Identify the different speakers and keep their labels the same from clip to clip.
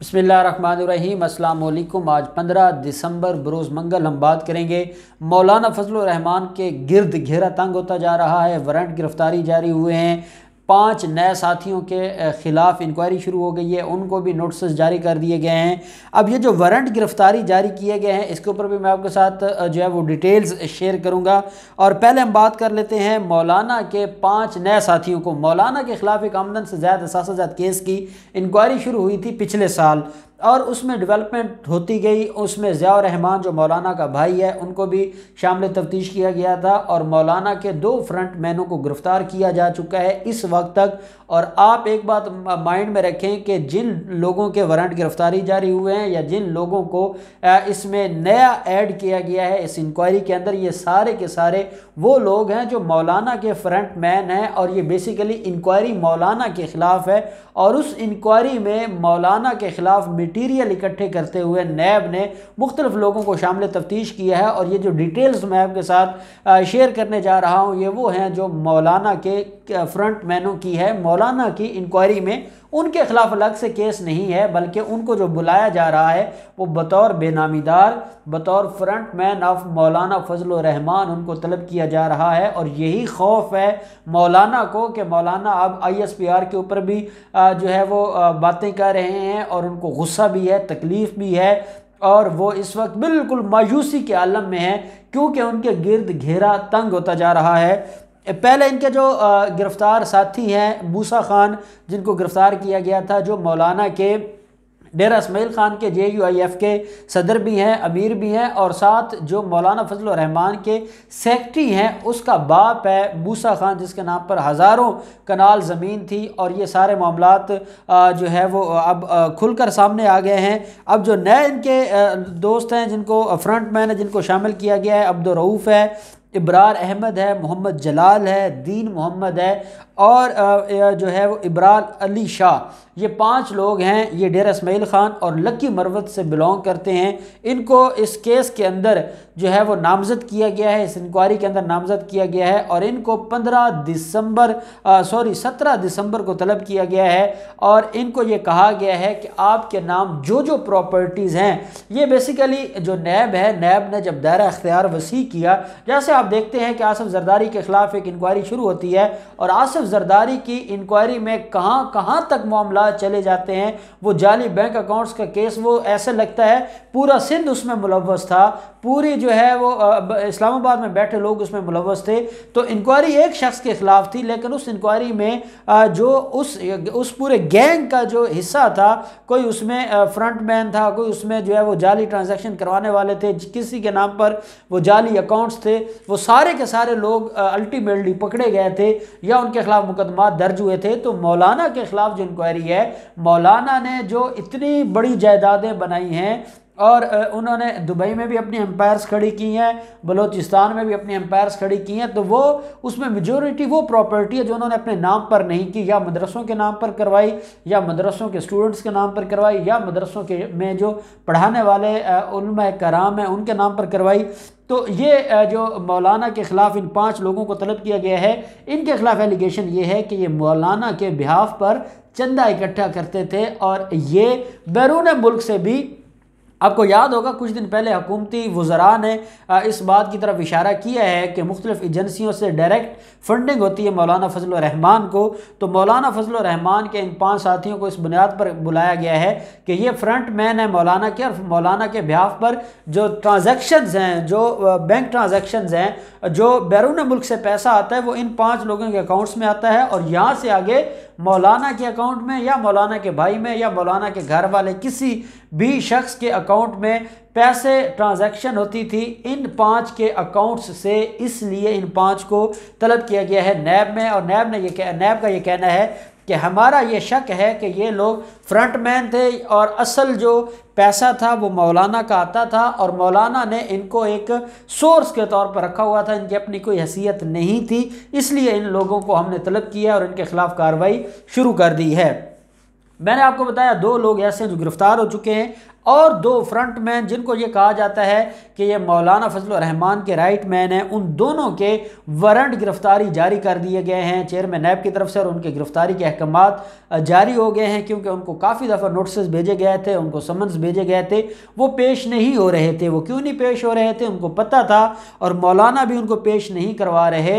Speaker 1: बसमीम अल्लाम आज 15 दिसंबर बरोज़ मंगल हम बात करेंगे मौलाना फजल रहमान के गिरद घेरा तंग होता जा रहा है वारंट गिरफ़्तारी जारी हुए हैं पांच नए साथियों के ख़िलाफ़ इंक्वायरी शुरू हो गई है उनको भी नोटिस जारी कर दिए गए हैं अब ये जो वारंट गिरफ़्तारी जारी किए गए हैं इसके ऊपर भी मैं आपके साथ जो है वो डिटेल्स शेयर करूँगा और पहले हम बात कर लेते हैं मौलाना के पाँच नए साथियों को मौलाना के ख़िलाफ़ एक आमदन से ज़्यादा सासाजात केस की इंक्वायरी शुरू हुई थी पिछले साल और उसमें डेवलपमेंट होती गई उसमें ज़िया रहमान जो मौलाना का भाई है उनको भी शामिल तफ्तीश किया गया था और मौलाना के दो फ्रंट मैनों को गिरफ़्तार किया जा चुका है इस वक्त तक और आप एक बात माइंड में रखें कि जिन लोगों के वारंट गिरफ़्तारी जारी हुए हैं या जिन लोगों को इसमें नया ऐड किया गया है इस इंक्वायरी के अंदर ये सारे के सारे वो लोग हैं जो मौलाना के फ्रंट मैन हैं और ये बेसिकली इंक्वायरी मौलाना के ख़िलाफ़ है और उस इंक्वायरी में मौलाना के ख़िलाफ़ मटीरियल इकट्ठे करते हुए नैब ने मुख्तलिफ लोगों को शामिल तफ्तीश किया है और ये जो डिटेल्स मैं आपके साथ शेयर करने जा रहा हूँ ये वो हैं जो मौलाना के फ्रंट मैनों की है मौलाना की इंक्वायरी में उनके खिलाफ अलग से केस नहीं है बल्कि उनको जो बुलाया जा रहा है वो बतौर बेनामीदार बतौर फ्रंट मैन ऑफ मौलाना फजल रहमान उनको तलब किया जा रहा है और यही खौफ है मौलाना को कि मौलाना अब आई एस पी आर के ऊपर भी जो है वो बातें कर रहे हैं और उनको गुस्सा भी है तकलीफ़ भी है और वो इस वक्त बिल्कुल मायूसी के आलम में है क्योंकि उनके गिर्द घेरा तंग होता जा रहा है पहले इनके जो गिरफ़्तार साथी हैं मूसा ख़ान जिनको गिरफ़्तार किया गया था जो मौलाना के डेरा इसमाइल ख़ान के जे यू आई एफ़ के सदर भी हैं अमीर भी हैं और साथ जो मौलाना फजल रहमान के सेक्रटरी हैं उसका बाप है मूसा ख़ान जिसके नाम पर हज़ारों कनाल ज़मीन थी और ये सारे मामलात जो है वो अब खुलकर सामने आ गए हैं अब जो नए इनके दोस्त हैं जिनको फ्रंट मैन है जिनको शामिल किया गया है अब्दुलरऊफ़ है इब्रार अहमद है मोहम्मद जलाल है दीन मोहम्मद है और जो है वो इब्राल अली शाह ये पांच लोग हैं ये डेरा इसमाइल ख़ान और लकी मरवत से बिलोंग करते हैं इनको इस केस के अंदर जो है वो नामज़द किया गया है इस इंक्वायरी के अंदर नामज़द किया गया है और इनको पंद्रह दिसंबर सॉरी सत्रह दिसंबर को तलब किया गया है और इनको ये कहा गया है कि आपके नाम जो जो प्रॉपर्टीज़ हैं ये बेसिकली जो नैब है नैब ने जब दायरा अख्तियार वसी किया जैसे आप देखते हैं कि आसफ़ जरदारी के ख़िलाफ़ एक इंक्वायरी शुरू होती है और आसफ़ जरदारी की इंक्वायरी में कहाँ कहाँ तक मामला चले जाते हैं वो जाली बैंक अकाउंट्स का केस वो ऐसे लगता है पूरा सिंध उसमें मुलवस था पूरी जो है वो इस्लामाबाद में बैठे लोग उसमें मुलवस थे तो इंक्वायरी एक शख्स के ख़िलाफ़ थी लेकिन उस इंक्वायरी में जो उस उस पूरे गैंग का जो हिस्सा था कोई उसमें फ्रंट मैन था कोई उसमें जो है वो जाली ट्रांजैक्शन करवाने वाले थे किसी के नाम पर वो जाली अकाउंट्स थे वो सारे के सारे लोग अल्टीमेटली पकड़े गए थे या उनके ख़िलाफ़ मुकदमा दर्ज हुए थे तो मौलाना के ख़िलाफ़ जो इंक्वायरी है मौलाना ने जो इतनी बड़ी जायदादें बनाई हैं और उन्होंने दुबई में भी अपनी एम्पायर्स खड़ी की हैं बलोचिस्तान में भी अपनी एम्पायर्स खड़ी की हैं तो वो उसमें मेजोरिटी वो प्रॉपर्टी है जो उन्होंने अपने नाम पर नहीं की या मदरसों के नाम पर करवाई या मदरसों के स्टूडेंट्स के नाम पर करवाई या मदरसों के में जो पढ़ाने वाले कराम हैं उनके नाम पर करवाई तो ये जो मौलाना के ख़िलाफ़ इन पाँच लोगों को तलब किया गया है इनके ख़िलाफ़ एलिगेशन ये है कि ये मौलाना के बिहाफ पर चंदा इकट्ठा करते थे और ये बैरून मुल्क से भी आपको याद होगा कुछ दिन पहले हकूमती वज़रा ने इस बात की तरफ इशारा किया है कि मुख्तलिफ़ एजेंसियों से डायरेक्ट फंडिंग होती है मौलाना फजल रहमान को तो मौलाना फजल रहमान के इन पाँच साथियों को इस बुनियाद पर बुलाया गया है कि ये फ्रंट मैन है मौलाना के और मौलाना के बिहाफ पर जो ट्रांजेक्शन हैं जो बैंक ट्रांजेक्शन हैं जो बैरून मुल्क से पैसा आता है वो इन पाँच लोगों के अकाउंट्स में आता है और यहाँ से आगे मौलाना के अकाउंट में या मौलाना के भाई में या मौलाना के घर वाले किसी भी शख्स के अकाउंट में पैसे ट्रांजैक्शन होती थी इन पांच के अकाउंट्स से इसलिए इन पांच को तलब किया गया है नैब में और नैब ने ये नैब का ये कहना है कि हमारा ये शक है कि ये लोग फ्रंट मैन थे और असल जो पैसा था वो मौलाना का आता था और मौलाना ने इनको एक सोर्स के तौर पर रखा हुआ था इनकी अपनी कोई हैसियत नहीं थी इसलिए इन लोगों को हमने तलब किया और इनके ख़िलाफ़ कार्रवाई शुरू कर दी है मैंने आपको बताया दो लोग ऐसे हैं जो गिरफ़्तार हो चुके हैं और दो फ्रंट मैन जिनको ये कहा जाता है कि ये मौलाना फजल रहमान के राइट मैन हैं उन दोनों के वारंट गिरफ्तारी जारी कर दिए गए हैं चेयरमैन नैब की तरफ से और उनके गिरफ्तारी के अहकाम जारी हो गए हैं क्योंकि उनको काफ़ी दफ़ा नोटिस भेजे गए थे उनको समन्स भेजे गए थे वो पेश नहीं हो रहे थे वो क्यों नहीं पेश हो रहे थे उनको पता था और मौलाना भी उनको पेश नहीं करवा रहे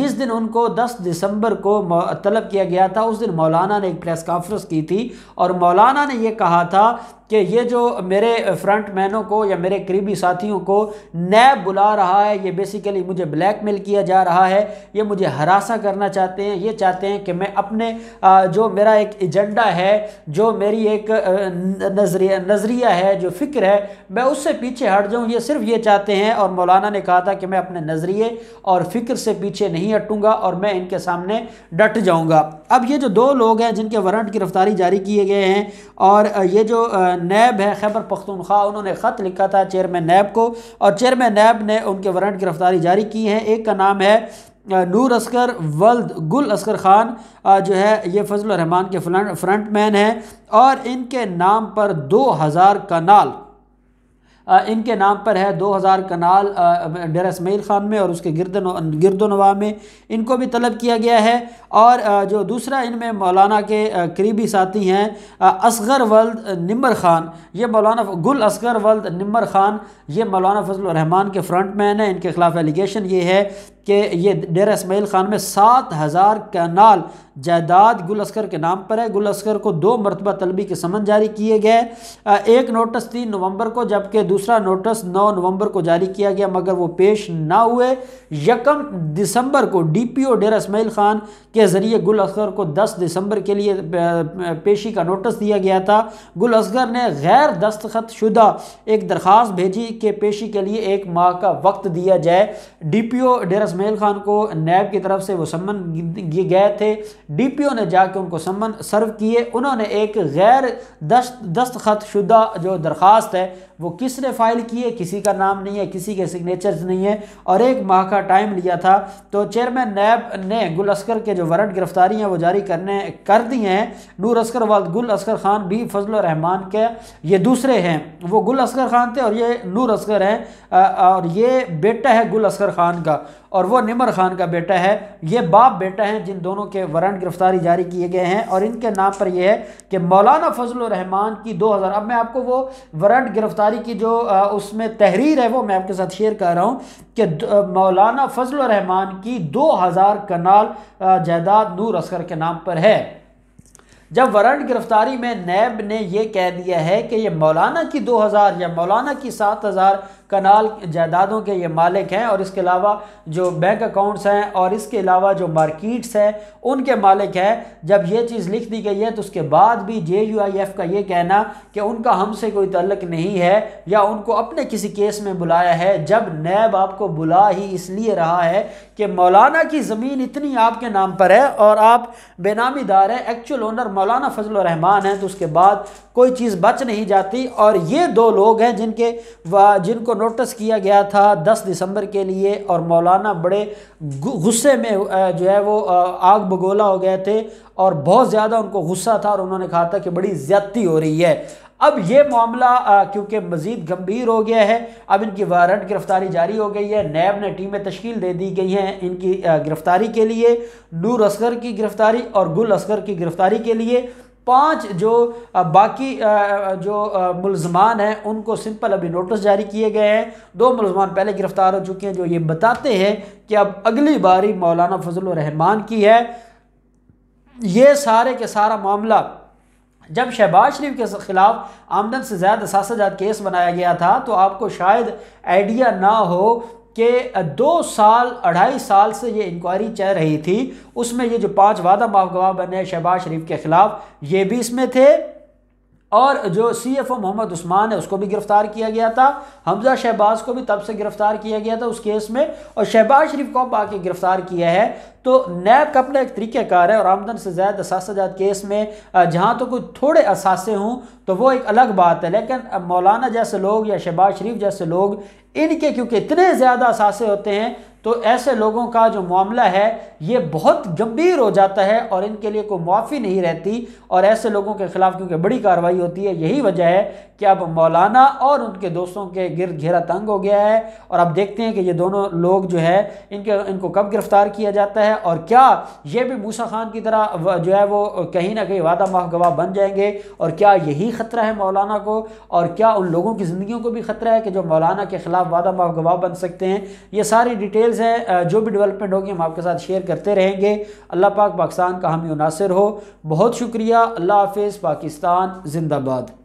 Speaker 1: जिस दिन उनको दस दिसंबर को तलब किया गया था उस दिन मौलाना ने एक प्रेस कॉन्फ्रेंस की थी और मौलाना ने यह कहा था कि ये जो मेरे फ्रंट मैनों को या मेरे करीबी साथियों को नैब बुला रहा है ये बेसिकली मुझे ब्लैकमेल किया जा रहा है ये मुझे हरासा करना चाहते हैं ये चाहते हैं कि मैं अपने जो मेरा एक एजेंडा है जो मेरी एक नजरिया नज़रिया है जो फ़िक्र है मैं उससे पीछे हट जाऊँ ये सिर्फ ये चाहते हैं और मौलाना ने कहा था कि मैं अपने नज़रिए और फ़िक्र से पीछे नहीं हटूँगा और मैं इनके सामने डट जाऊँगा अब ये जो दो लोग हैं जिनके वारंट गिरफ्तारी जारी किए गए हैं और ये जो नैब है खैबर पख्तनख्वा उन्होंने ख़त लिखा था चेयरमैन नैब को और चेयरमैन नैब ने उनके वारंट गिरफ्तारी जारी की है एक का नाम है नूर असकर वल्द गुल असकर ख़ान जो है ये फजल रहमान के फ्रंट फ्रंट मैन हैं और इनके नाम पर दो हज़ार कनाल इनके नाम पर है 2000 कनाल डेरा इसमाइल ख़ान में और उसके गिरदन गिरदोनवा में इनको भी तलब किया गया है और जो दूसरा इनमें मौलाना के करीबी साथी हैं असगर वल्द नम्बर ख़ान ये मौलाना गुल असगर वल्द निमर ख़ान ये मौलाना फजल रहमान के फ्रंट मैन है इनके खिलाफ एलिगेशन ये है कि ये डेरा इसमाइल ख़ान में सात हज़ार कैनाल जायदाद गुल असकर के नाम पर है गुल असकर को दो मरतबा तलबी के समन जारी किए गए एक नोटिस तीन नवंबर को जबकि दूसरा नोटिस नौ नवंबर को जारी किया गया मगर वो पेश ना हुए यकम दिसंबर को D P O Dera Ismail Khan के ज़रिए गुल असगर को दस दिसंबर के लिए पेशी का नोटिस दिया गया था गुल असगर ने गैर दस्तखत शुदा एक दरख्वास्त भेजी कि पेशी के लिए एक माह का वक्त दिया जाए D P O Dera Ismail Khan को नैब की तरफ से वो सम्मन गए थे डीपीओ ने जाके उनको सम्मन सर्व किए उन्होंने एक गैर दस्त दस्तखत शुदा जो दरख्वास्त है वो किसने फाइल की है किसी का नाम नहीं है किसी के सिग्नेचर्स नहीं है और एक माह का टाइम लिया था तो चेयरमैन नैब ने गुल असकर के जो वारंट गिरफ्तारी हैं वो जारी करने कर दिए हैं नूर असकर वाल गुल असकर खान भी फजल रहमान के ये दूसरे हैं वो गुल असकर खान थे और ये नूर असकर हैं और ये बेटा है गुल असकर खान का और वो निमर खान का बेटा है ये बाप बेटा हैं जिन दोनों के वारंट गिरफ्तारी जारी किए गए हैं और इनके नाम पर यह है कि मौलाना फजल रहमान की हज़ार अब मैं आपको वो वारंट गिरफ्तारी बुखारी की जो उसमें तहरीर है वो मैं आपके साथ शेयर कर रहा हूँ कि मौलाना फजल रहमान की 2000 कनाल जायदाद नूर असगर के नाम पर है जब वारंट गिरफ्तारी में नैब ने यह कह दिया है कि यह मौलाना की 2000 या मौलाना की 7000 हज़ार कनाल जायदादों के ये मालिक हैं और इसके अलावा जो बैंक अकाउंट्स हैं और इसके अलावा जो मार्किट्स हैं उनके मालिक हैं जब ये चीज़ लिख दी गई है तो उसके बाद भी जे यू आई एफ़ का ये कहना कि उनका हमसे कोई तल्लक नहीं है या उनको अपने किसी केस में बुलाया है जब नैब आपको बुला ही इसलिए रहा है कि मौलाना की ज़मीन इतनी आपके नाम पर है और आप बेनामीदार हैं एक्चुअल ओनर मौलाना फजल रहमान हैं तो उसके बाद कोई चीज़ बच नहीं जाती और ये दो लोग हैं जिनके जिनको नोटिस किया गया था 10 दिसंबर के लिए और मौलाना बड़े गुस्से में जो है वो आग बगोला हो गए थे और बहुत ज़्यादा उनको गुस्सा था और उन्होंने कहा था कि बड़ी ज़्यादती हो रही है अब ये मामला क्योंकि मज़ीद गंभीर हो गया है अब इनकी वारंट गिरफ़्तारी जारी हो गई है नैब ने टीमें तश्कील दे दी गई हैं इनकी गिरफ़्तारी के लिए नूर असगर की गिरफ़्तारी और गुल असगर की गिरफ़्तारी के लिए पांच जो बाकी जो मुलजमान हैं उनको सिंपल अभी नोटिस जारी किए गए हैं दो मुलजमान पहले गिरफ्तार हो चुके हैं जो ये बताते हैं कि अब अगली बारी मौलाना फजल रहमान की है ये सारे के सारा मामला जब शहबाज शरीफ के ख़िलाफ़ आमदन से ज़्यादा सासाजात केस बनाया गया था तो आपको शायद आइडिया ना हो कि दो साल अढ़ाई साल से ये इंक्वायरी चल रही थी उसमें ये जो पांच वादा माफ गवाह बने शहबाज शरीफ के ख़िलाफ़ ये भी इसमें थे और जो C F O Mohammad Usman है उसको भी गिरफ्तार किया गया था हमजा शहबाज को भी तब से गिरफ्तार किया गया था उस केस में और शहबाज शरीफ को अब आके गिरफ्तार किया है तो नैब का अपना एक तरीक़ाकार है और आमदन से ज़्यादा असाजात केस में जहाँ तो कुछ थोड़े असासे हों तो वो एक अलग बात है लेकिन मौलाना जैसे लोग या शहबाज शरीफ जैसे लोग इनके क्योंकि इतने ज़्यादा असासे होते हैं तो ऐसे लोगों का जो मामला है ये बहुत गंभीर हो जाता है और इनके लिए कोई माफ़ी नहीं रहती और ऐसे लोगों के ख़िलाफ़ क्योंकि बड़ी कार्रवाई होती है यही वजह है कि अब मौलाना और उनके दोस्तों के गिरद घेरा तंग हो गया है और अब देखते हैं कि ये दोनों लोग जो है इनके इनको कब गिरफ़्तार किया जाता है और क्या ये भी मूसा खान की तरह जो है वो कहीं ना कहीं वादा गवाह बन जाएंगे और क्या यही ख़तरा है मौलाना को और क्या उन लोगों की ज़िंदगी को भी ख़तरा है कि जो मौलाना के ख़िलाफ़ वादा गवाह बन सकते हैं ये सारी डिटेल डिटेल्स हैं जो भी डेवलपमेंट होगी हम आपके साथ शेयर करते रहेंगे अल्लाह पाक पाकिस्तान का हमें नासिर हो बहुत शुक्रिया अल्लाह हाफिज़ पाकिस्तान जिंदाबाद